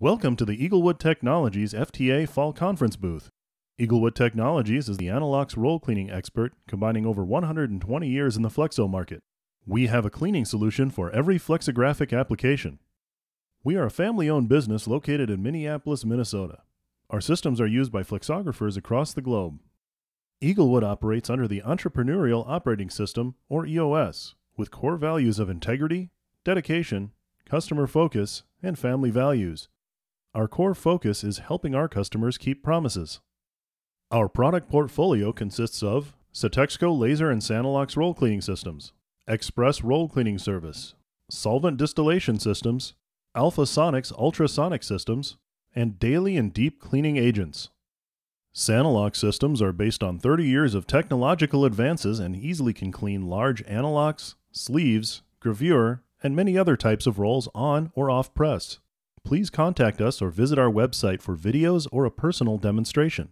Welcome to the Eaglewood Technologies FTA Fall Conference booth. Eaglewood Technologies is the Analox roll cleaning expert, combining over 120 years in the flexo market. We have a cleaning solution for every flexographic application. We are a family owned business located in Minneapolis, Minnesota. Our systems are used by flexographers across the globe. Eaglewood operates under the Entrepreneurial Operating System, or EOS, with core values of integrity, dedication, customer focus, and family values our core focus is helping our customers keep promises. Our product portfolio consists of Satexco Laser and Sanilox Roll Cleaning Systems, Express Roll Cleaning Service, Solvent Distillation Systems, Alpha Sonics Ultrasonic Systems, and Daily and Deep Cleaning Agents. Sanilox systems are based on 30 years of technological advances and easily can clean large analogs, sleeves, gravure, and many other types of rolls on or off press please contact us or visit our website for videos or a personal demonstration.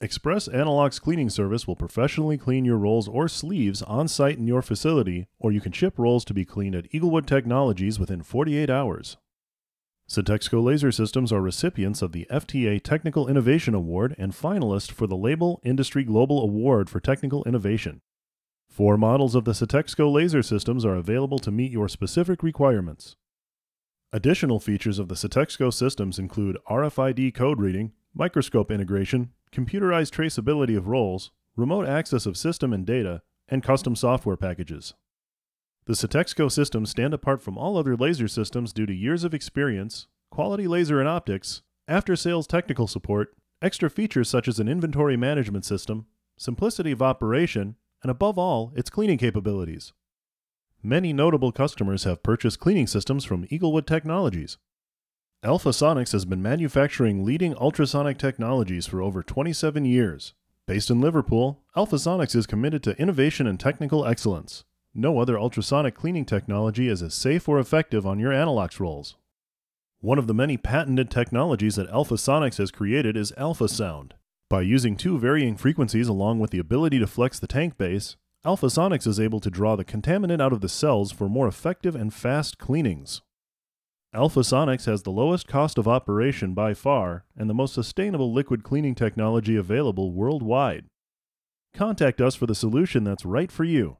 Express Analog's cleaning service will professionally clean your rolls or sleeves on site in your facility, or you can ship rolls to be cleaned at Eaglewood Technologies within 48 hours. Syntexco Laser Systems are recipients of the FTA Technical Innovation Award and finalists for the Label Industry Global Award for Technical Innovation. Four models of the Satexco Laser Systems are available to meet your specific requirements. Additional features of the Cetexco systems include RFID code reading, microscope integration, computerized traceability of roles, remote access of system and data, and custom software packages. The Cetexco systems stand apart from all other laser systems due to years of experience, quality laser and optics, after-sales technical support, extra features such as an inventory management system, simplicity of operation, and above all, its cleaning capabilities many notable customers have purchased cleaning systems from Eaglewood Technologies. Alpha Sonics has been manufacturing leading ultrasonic technologies for over 27 years. Based in Liverpool, Alpha Sonics is committed to innovation and technical excellence. No other ultrasonic cleaning technology is as safe or effective on your Analox rolls. One of the many patented technologies that Alpha Sonics has created is Alpha Sound. By using two varying frequencies along with the ability to flex the tank base, Alphasonics is able to draw the contaminant out of the cells for more effective and fast cleanings. Alphasonics has the lowest cost of operation by far and the most sustainable liquid cleaning technology available worldwide. Contact us for the solution that's right for you.